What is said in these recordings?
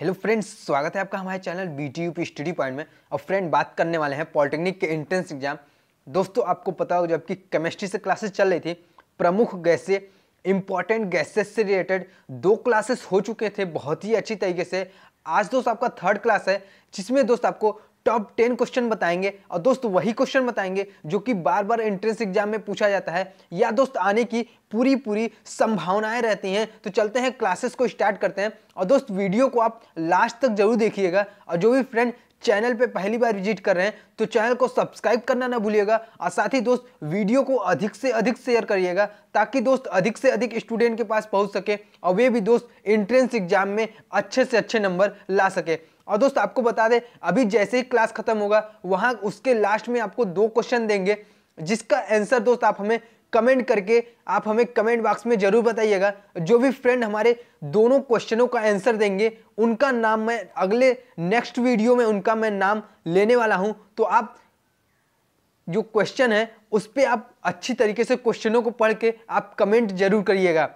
hello friends स्वागत है आपका हमारे channel B T U P study point में और फ्रेंड बात करने वाले हैं पॉलिटेक्निक के एंट्रेंस एग्जाम दोस्तों आपको पता होगा जबकि केमिस्ट्री से क्लासेस चल रही थी प्रमुख गैसे इंपॉर्टेंट गैसेस से रिलेटेड दो क्लासेस हो चुके थे बहुत ही अच्छी तरीके से आज दोस्त आपका थर्ड क्लास है जिसमें दोस्त आपको टॉप टेन क्वेश्चन बताएंगे और दोस्त वही क्वेश्चन बताएंगे जो कि बार बार एंट्रेंस एग्जाम में पूछा जाता है या दोस्त आने की पूरी पूरी संभावनाएं रहती हैं तो चलते हैं क्लासेस को स्टार्ट करते हैं और दोस्त वीडियो को आप लास्ट तक जरूर देखिएगा और जो भी फ्रेंड चैनल पे पहली बार विजिट कर रहे हैं तो चैनल को सब्सक्राइब करना ना भूलिएगा और साथ ही दोस्त वीडियो को अधिक से अधिक शेयर करिएगा ताकि दोस्त अधिक से अधिक स्टूडेंट के पास पहुंच सके और वे भी दोस्त एंट्रेंस एग्जाम में अच्छे से अच्छे नंबर ला सके और दोस्तों आपको बता दें अभी जैसे ही क्लास खत्म होगा वहां उसके लास्ट में आपको दो क्वेश्चन देंगे जिसका आंसर दोस्त आप हमें कमेंट करके आप हमें कमेंट बॉक्स में जरूर बताइएगा जो भी फ्रेंड हमारे दोनों क्वेश्चनों का आंसर देंगे उनका नाम मैं अगले नेक्स्ट वीडियो में उनका मैं नाम लेने वाला हूं तो आप जो क्वेश्चन है उस पर आप अच्छी तरीके से क्वेश्चनों को पढ़ के आप कमेंट जरूर करिएगा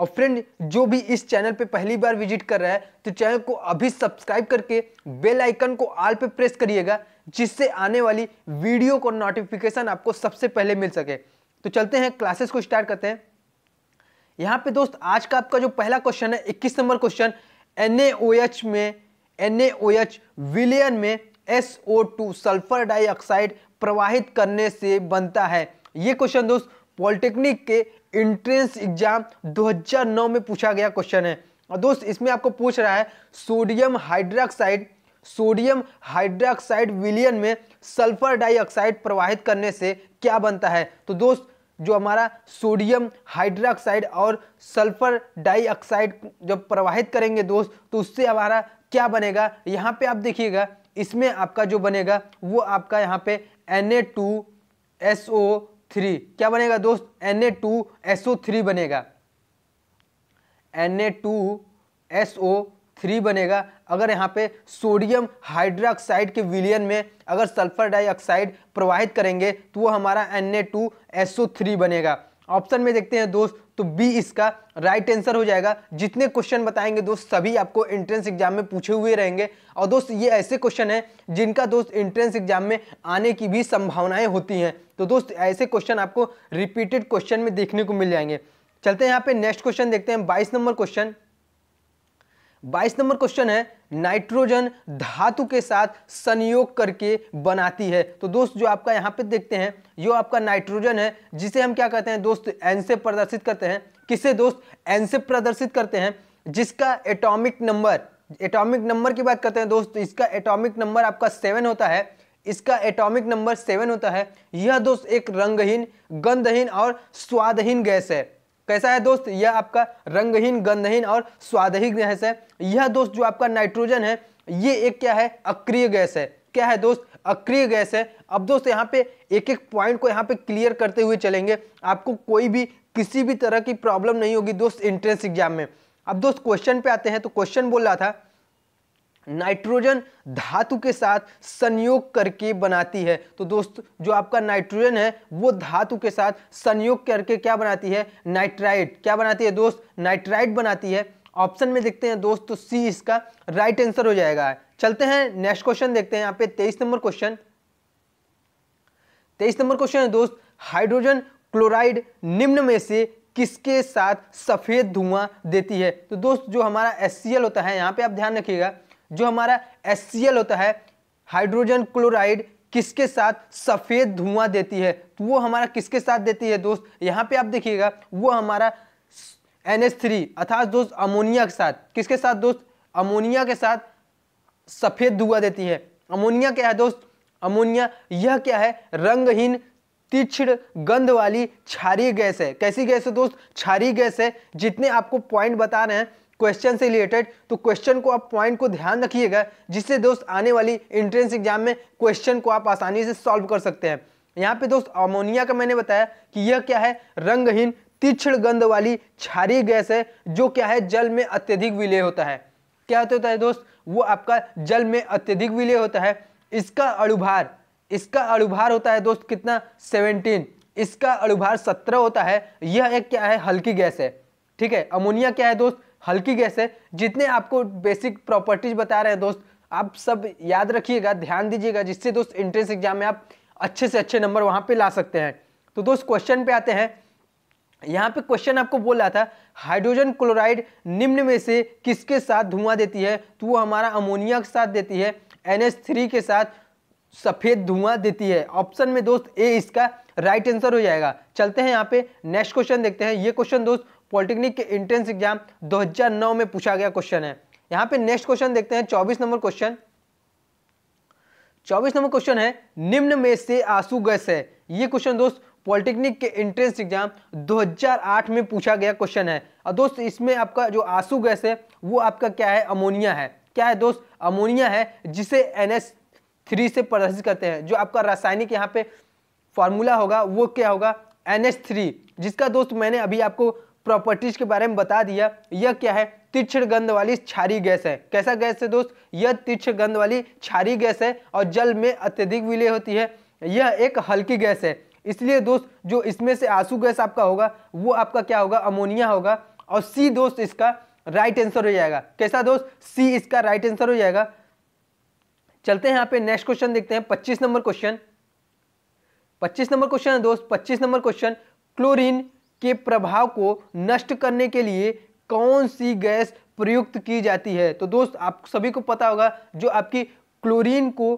और फ्रेंड जो भी इस चैनल पे पहली बार विजिट कर रहा है तो चैनल को अभी सब्सक्राइब करके बेल आइकन को आल पे प्रेस करिएगा जिससे आने वाली वीडियो को नोटिफिकेशन आपको सबसे पहले मिल सके तो चलते हैं क्लासेस को स्टार्ट करते हैं यहाँ पे दोस्त आज का आपका जो पहला क्वेश्चन है इक्कीस नंबर क्वेश्चन एन में एन विलियन में एस सल्फर डाइऑक्साइड प्रवाहित करने से बनता है ये क्वेश्चन दोस्त पॉलिटेक्निक के इंट्रेंस एग्जाम 2009 में पूछा गया क्वेश्चन है और दोस्त इसमें आपको पूछ रहा है सोडियम हाइड्रोक्साइड सोडियम हाइड्रोक्साइड विलियन में सल्फर डाइऑक्साइड प्रवाहित करने से क्या बनता है तो दोस्त जो हमारा सोडियम हाइड्रोक्साइड और सल्फर डाइऑक्साइड जब प्रवाहित करेंगे दोस्त तो उससे हमारा क्या बनेगा यहाँ पे आप देखिएगा इसमें आपका जो बनेगा वो आपका यहाँ पे Na2SO थ्री क्या बनेगा दोस्त N A two S O three बनेगा N A two S O three बनेगा अगर यहाँ पे सोडियम हाइड्रोक्साइड के विलियन में अगर सल्फर डाइऑक्साइड प्रवाहित करेंगे तो वो हमारा N A two S O three बनेगा ऑप्शन में देखते हैं दोस्त तो बी इसका राइट आंसर हो जाएगा जितने क्वेश्चन बताएंगे दोस्त सभी आपको एंट्रेंस एग्जाम में पूछे हुए रहेंगे और दोस्त ये ऐसे क्वेश्चन हैं जिनका दोस्त एंट्रेंस एग्जाम में आने की भी संभावनाएं होती हैं तो दोस्त ऐसे क्वेश्चन आपको रिपीटेड क्वेश्चन में देखने को मिल जाएंगे चलते हैं यहाँ पे नेक्स्ट क्वेश्चन देखते हैं बाईस नंबर क्वेश्चन बाईस नंबर क्वेश्चन है नाइट्रोजन धातु के साथ संयोग करके बनाती है तो दोस्त जो आपका यहाँ पे देखते हैं जो आपका नाइट्रोजन है जिसे हम क्या कहते हैं दोस्त एन से प्रदर्शित करते हैं किसे दोस्त एन से प्रदर्शित करते हैं जिसका एटॉमिक नंबर एटॉमिक नंबर की बात करते हैं दोस्त इसका एटॉमिक नंबर आपका सेवन होता है इसका एटॉमिक नंबर सेवन होता है यह दोस्त एक रंगहीन गंधहीन और स्वादहीन गैस है कैसा है दोस्त यह आपका रंगहीन गंधहीन और स्वादहीन गैस है यह दोस्त जो आपका नाइट्रोजन है ये एक क्या है अक्रिय गैस है क्या है दोस्त अक्रिय गैस है अब दोस्त यहाँ पे एक एक पॉइंट को यहाँ पे क्लियर करते हुए चलेंगे आपको कोई भी किसी भी तरह की प्रॉब्लम नहीं होगी दोस्त एंट्रेंस एग्जाम में अब दोस्त क्वेश्चन पे आते हैं तो क्वेश्चन बोल रहा था नाइट्रोजन धातु के साथ संयोग करके बनाती है तो दोस्त जो आपका नाइट्रोजन है वो धातु के साथ संयोग करके क्या बनाती है नाइट्राइट क्या बनाती है दोस्त नाइट्राइट बनाती है ऑप्शन में देखते हैं दोस्त तो सी इसका राइट आंसर हो जाएगा चलते हैं नेक्स्ट क्वेश्चन देखते हैं यहाँ पे तेईस नंबर क्वेश्चन तेईस नंबर क्वेश्चन है दोस्त हाइड्रोजन क्लोराइड निम्न में से किसके साथ सफ़ेद धुआं देती है तो दोस्त जो हमारा एस होता है यहाँ पे आप ध्यान रखिएगा जो हमारा एस होता है हाइड्रोजन क्लोराइड किसके साथ सफ़ेद धुआं देती है तो वो हमारा किसके साथ देती है दोस्त यहाँ पे आप देखिएगा वो हमारा एन एस थ्री अर्थात दोस्त अमोनिया के साथ किसके साथ दोस्त अमोनिया के साथ सफ़ेद धुआं देती है अमोनिया क्या है दोस्त अमोनिया यह क्या है रंगहीन तीक्ष्ण गंध वाली क्षारीय गैस है कैसी गैस है दोस्त क्षारीय गैस है जितने आपको पॉइंट बता रहे हैं क्वेश्चन से रिलेटेड तो क्वेश्चन को आप पॉइंट को ध्यान रखिएगा जिससे दोस्त आने वाली एंट्रेंस एग्जाम में क्वेश्चन को आप आसानी से सॉल्व कर सकते हैं यहाँ पे दोस्त अमोनिया का मैंने बताया कि यह क्या है रंगहीन तीक्षण गंध वाली क्षारी गैस है जो क्या है जल में अत्यधिक विलय होता है क्या होता है दोस्त वो आपका जल में अत्यधिक विलय होता है इसका अणुभार इसका अणुभार होता है दोस्त कितना सेवनटीन इसका अणुभार सत्रह होता है यह एक क्या है हल्की गैस है ठीक है अमोनिया क्या है दोस्त हल्की गैस है जितने आपको बेसिक प्रॉपर्टीज बता रहे हैं दोस्त आप सब याद रखिएगा ध्यान दीजिएगा जिससे दोस्त एंट्रेंस एग्जाम में आप अच्छे से अच्छे नंबर वहां पे ला सकते हैं तो दोस्त क्वेश्चन पे आते हैं यहाँ पे क्वेश्चन आपको बोल रहा था हाइड्रोजन क्लोराइड निम्न में से किसके साथ धुआं देती है तो वो हमारा अमोनिया के साथ देती है एन के साथ सफ़ेद धुआं देती है ऑप्शन में दोस्त ए इसका राइट आंसर हो जाएगा चलते हैं यहाँ पे नेक्स्ट क्वेश्चन देखते हैं ये क्वेश्चन दोस्त पॉलिटेक्निक के इंट्रेंस एग्जाम 2009 में पूछा गया क्वेश्चन है यहां पे नेक्स्ट क्वेश्चन देखते हैं 24 नंबर क्वेश्चन 24 नंबर क्वेश्चन है निम्न में से आंसू गैस है ये क्वेश्चन दोस्त पॉलिटेक्निक के एंट्रेंस एग्जाम 2008 में पूछा गया क्वेश्चन है और दोस्त इसमें आपका जो आंसू गैस है वो आपका क्या है अमोनिया है क्या है दोस्त अमोनिया है जिसे एन थ्री से प्रदर्शित करते हैं जो आपका रासायनिक यहाँ पे फॉर्मूला होगा वो क्या होगा एन थ्री जिसका दोस्त मैंने अभी आपको प्रॉपर्टीज के बारे में बता दिया यह क्या है तीक्ष्ण गंध वाली छारी गैस है कैसा गैस है दोस्त यह तीक्ष्ण गंध वाली छारी गैस है और जल में अत्यधिक विलय होती है यह एक हल्की गैस है इसलिए दोस्त जो इसमें से आंसू गैस आपका होगा वो आपका क्या होगा अमोनिया होगा और सी दोस्त इसका राइट आंसर हो जाएगा कैसा दोस्त सी इसका राइट आंसर हो जाएगा चलते हैं यहाँ पे नेक्स्ट क्वेश्चन देखते हैं पच्चीस नंबर क्वेश्चन पच्चीस नंबर क्वेश्चन है दोस्त पच्चीस नंबर क्वेश्चन क्लोरीन के प्रभाव को नष्ट करने के लिए कौन सी गैस प्रयुक्त की जाती है तो दोस्त आप सभी को पता होगा जो आपकी क्लोरीन को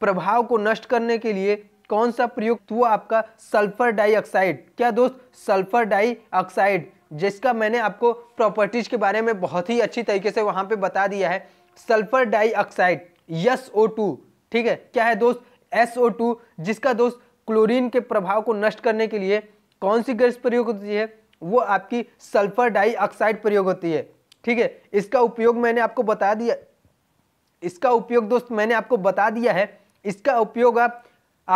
प्रभाव को नष्ट करने के लिए कौन सा प्रयुक्त हुआ आपका सल्फर डाइऑक्साइड क्या दोस्त सल्फर डाइऑक्साइड जिसका मैंने आपको प्रॉपर्टीज के बारे में बहुत ही अच्छी तरीके से वहां पे बता दिया है sulphur dioxide S O two ठीक है क्या है दोस्त एस ओ टू जिसका दोस्त क्लोरीन के प्रभाव को नष्ट करने के लिए कौन सी गैस प्रयोग होती है वो आपकी सल्फर डाइऑक्साइड प्रयोग होती है ठीक है इसका उपयोग मैंने आपको बता दिया इसका उपयोग दोस्त मैंने आपको बता दिया है इसका उपयोग आप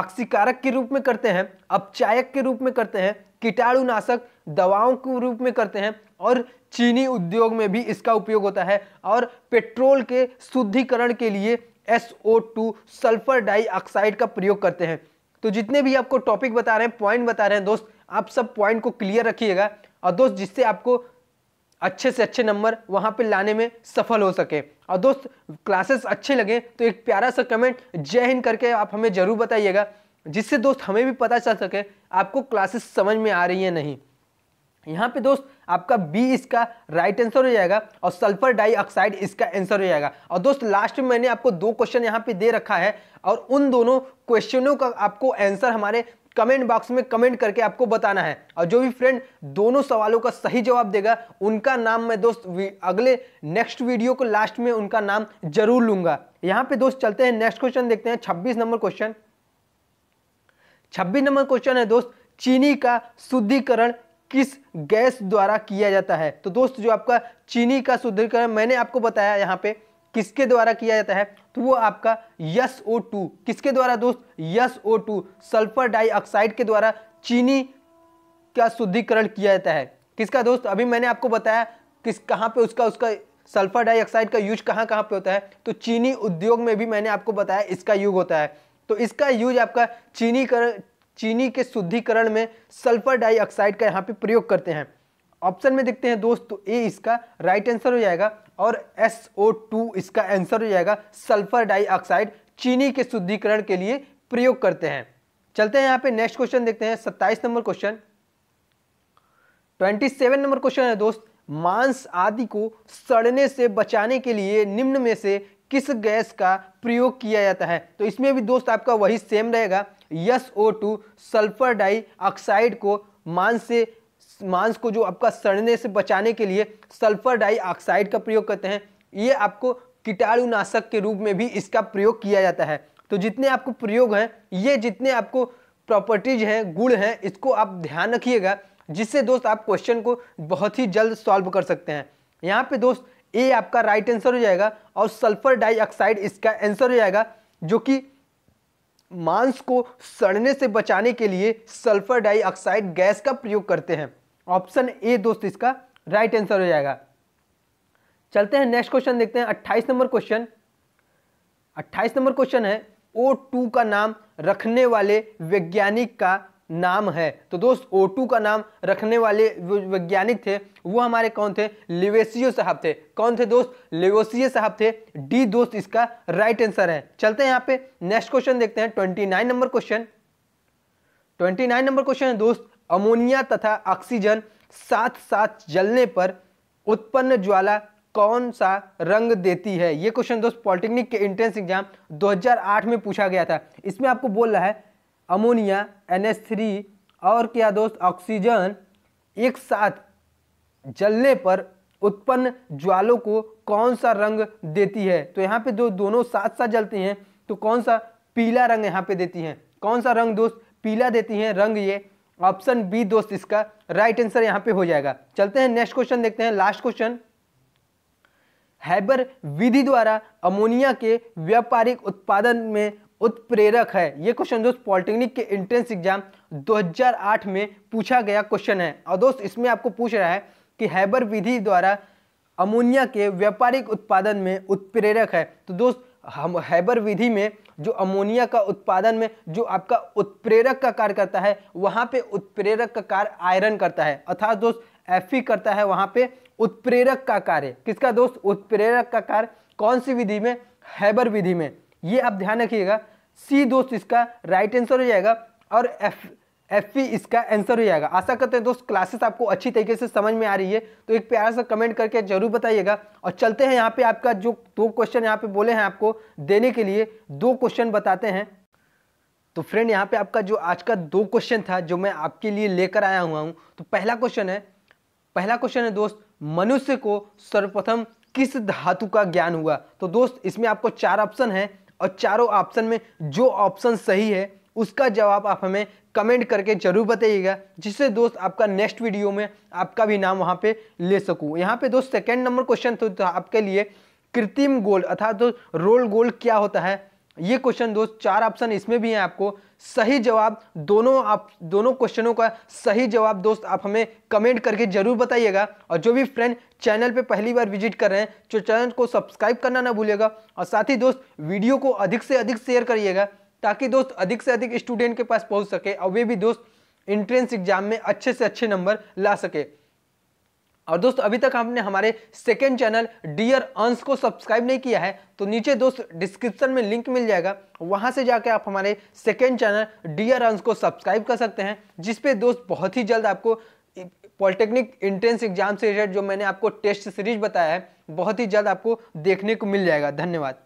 आक्सीकारक के रूप में करते हैं अपचायक के रूप में करते हैं कीटाणुनाशक दवाओं के रूप में करते हैं और चीनी उद्योग में भी इसका उपयोग होता है और पेट्रोल के शुद्धिकरण के लिए SO2 सल्फर डाइऑक्साइड का प्रयोग करते हैं तो जितने भी आपको टॉपिक बता रहे हैं पॉइंट बता रहे हैं दोस्त आप सब पॉइंट को क्लियर रखिएगा और दोस्त जिससे आपको अच्छे से अच्छे नंबर वहाँ पे लाने में सफल हो सके और दोस्त क्लासेस अच्छे लगे तो एक प्यारा सा कमेंट जय हिंद करके आप हमें ज़रूर बताइएगा जिससे दोस्त हमें भी पता चल सके आपको क्लासेस समझ में आ रही है नहीं यहाँ पे दोस्त आपका बी इसका राइट आंसर हो जाएगा और सल्फर डाइऑक्साइड इसका आंसर हो जाएगा और दोस्त लास्ट में मैंने आपको दो क्वेश्चन यहाँ पे दे रखा है और उन दोनों क्वेश्चनों का आपको आंसर हमारे कमेंट बॉक्स में कमेंट करके आपको बताना है और जो भी फ्रेंड दोनों सवालों का सही जवाब देगा उनका नाम मैं दोस्त अगले नेक्स्ट वीडियो को लास्ट में उनका नाम जरूर लूंगा यहाँ पे दोस्त चलते हैं नेक्स्ट क्वेश्चन देखते हैं छब्बीस नंबर क्वेश्चन छब्बीस नंबर क्वेश्चन है दोस्त चीनी का शुद्धिकरण किस गैस द्वारा किया जाता है तो दोस्त जो आपका चीनी का शुद्धिकरण मैंने आपको बताया यहाँ पे किसके द्वारा किया जाता है तो वो आपका यस ओ टू किसके द्वारा दोस्त S O two sulphur dioxide के द्वारा चीनी का शुद्धिकरण किया जाता है किसका दोस्त अभी मैंने आपको बताया किस कहाँ पे उसका उसका सल्फर डाइऑक्साइड का यूज कहाँ कहाँ पे होता है तो चीनी उद्योग में भी मैंने आपको बताया इसका यूज होता है तो इसका यूज आपका चीनीकरण चीनी के शुद्धिकरण में सल्फर डाइऑक्साइड का यहाँ पे प्रयोग करते हैं ऑप्शन में देखते हैं दोस्त तो ए इसका राइट आंसर हो जाएगा और SO2 इसका आंसर हो जाएगा सल्फर डाइऑक्साइड चीनी के शुद्धिकरण के लिए प्रयोग करते हैं चलते हैं यहाँ पे नेक्स्ट क्वेश्चन देखते हैं 27 नंबर क्वेश्चन 27 नंबर क्वेश्चन है दोस्त मांस आदि को सड़ने से बचाने के लिए निम्न में से किस गैस का प्रयोग किया जाता है तो इसमें भी दोस्त आपका वही सेम रहेगा S O two sulphur dioxide को मांस से मांस को जो आपका सड़ने से बचाने के लिए सल्फर डाइऑक्साइड का प्रयोग करते हैं ये आपको कीटाणुनाशक के रूप में भी इसका प्रयोग किया जाता है तो जितने आपको प्रयोग हैं ये जितने आपको प्रॉपर्टीज हैं गुण हैं इसको आप ध्यान रखिएगा जिससे दोस्त आप क्वेश्चन को बहुत ही जल्द सॉल्व कर सकते हैं यहाँ पे दोस्त ए आपका राइट आंसर हो जाएगा और सल्फर डाइऑक्साइड इसका आंसर हो जाएगा जो कि मांस को सड़ने से बचाने के लिए सल्फर डाइऑक्साइड गैस का प्रयोग करते हैं ऑप्शन ए दोस्त इसका राइट आंसर हो जाएगा चलते हैं नेक्स्ट क्वेश्चन देखते हैं 28 नंबर क्वेश्चन 28 नंबर क्वेश्चन है टू का नाम रखने वाले वैज्ञानिक का नाम है तो दोस्त ओ टू का नाम रखने वाले वैज्ञानिक थे वो हमारे कौन थे लिवेसियो साहब थे कौन थे दोस्त लिवेसियो साहब थे डी दोस्त इसका राइट आंसर है चलते हैं यहाँ पे नेक्स्ट क्वेश्चन देखते हैं 29 नंबर क्वेश्चन 29 नंबर क्वेश्चन है दोस्त अमोनिया तथा ऑक्सीजन साथ साथ जलने पर उत्पन्न ज्वाला कौन सा रंग देती है ये क्वेश्चन दोस्त पॉलिटेक्निक के एंट्रेंस एग्जाम 2008 में पूछा गया था इसमें आपको बोल रहा है अमोनिया एन और क्या दोस्त ऑक्सीजन एक साथ जलने पर उत्पन्न ज्वालों को कौन सा रंग देती है तो यहाँ पे जो दोनों साथ साथ जलती हैं तो कौन सा पीला रंग यहाँ पे देती हैं कौन सा रंग दोस्त पीला देती हैं रंग ये ऑप्शन बी दोस्त इसका राइट आंसर यहां पे हो जाएगा चलते हैं नेक्स्ट क्वेश्चन देखते हैं लास्ट क्वेश्चन हैबर विधि द्वारा अमोनिया के व्यापारिक उत्पादन में उत्प्रेरक है यह क्वेश्चन दोस्त पॉलिटेक्निक के एंट्रेंस एग्जाम 2008 में पूछा गया क्वेश्चन है और दोस्त इसमें आपको पूछ रहा है कि हैबर विधि द्वारा अमोनिया के व्यापारिक उत्पादन में उत्प्रेरक है तो दोस्त हम हैबर विधि में जो अमोनिया का उत्पादन में जो आपका उत्प्रेरक का कार्य करता है वहाँ पे उत्प्रेरक का कार्य आयरन करता है अर्थात दोस्त एफ करता है वहाँ पे उत्प्रेरक का कार्य किसका दोस्त उत्प्रेरक का कार्य कौन सी विधि में हैबर विधि में ये आप ध्यान रखिएगा सी दोस्त इसका राइट आंसर हो जाएगा और एफ एफ पी इसका आंसर हो जाएगा आशा करते हैं दोस्त क्लासेस आपको अच्छी तरीके से समझ में आ रही है तो एक प्यारा सा कमेंट करके जरूर बताइएगा और चलते हैं यहाँ पे आपका जो दो क्वेश्चन यहाँ पे बोले हैं आपको देने के लिए दो क्वेश्चन बताते हैं तो फ्रेंड यहाँ पे आपका जो आज का दो क्वेश्चन था जो मैं आपके लिए लेकर आया हुआ हूँ तो पहला क्वेश्चन है पहला क्वेश्चन है दोस्त मनुष्य को सर्वप्रथम किस धातु का ज्ञान हुआ तो दोस्त इसमें आपको चार ऑप्शन है और चारों ऑप्शन में जो ऑप्शन सही है उसका जवाब आप हमें कमेंट करके जरूर बताइएगा जिससे दोस्त आपका नेक्स्ट वीडियो में आपका भी नाम वहाँ पे ले सकूँ यहाँ पे दोस्त सेकेंड नंबर क्वेश्चन तो, तो आपके लिए कृत्रिम गोल अर्थात तो रोल गोल क्या होता है ये क्वेश्चन दोस्त चार ऑप्शन इसमें भी हैं आपको सही जवाब दोनों आप दोनों क्वेश्चनों का सही जवाब दोस्त आप हमें कमेंट करके जरूर बताइएगा और जो भी फ्रेंड चैनल पे पहली बार विजिट कर रहे हैं तो चैनल को सब्सक्राइब करना ना भूलिएगा और साथ ही दोस्त वीडियो को अधिक से अधिक शेयर करिएगा ताकि दोस्त अधिक से अधिक स्टूडेंट के पास पहुंच सके और वे भी दोस्त इंट्रेंस एग्जाम में अच्छे से अच्छे नंबर ला सके और दोस्त अभी तक आपने हमारे सेकेंड चैनल डियर अंश को सब्सक्राइब नहीं किया है तो नीचे दोस्त डिस्क्रिप्शन में लिंक मिल जाएगा वहां से जाके आप हमारे सेकेंड चैनल डियर अंश को सब्सक्राइब कर सकते हैं जिसपे दोस्त बहुत ही जल्द आपको पॉलिटेक्निक इंट्रेंस एग्जाम से रिलेटेड जो मैंने आपको टेस्ट सीरीज बताया है बहुत ही जल्द आपको देखने को मिल जाएगा धन्यवाद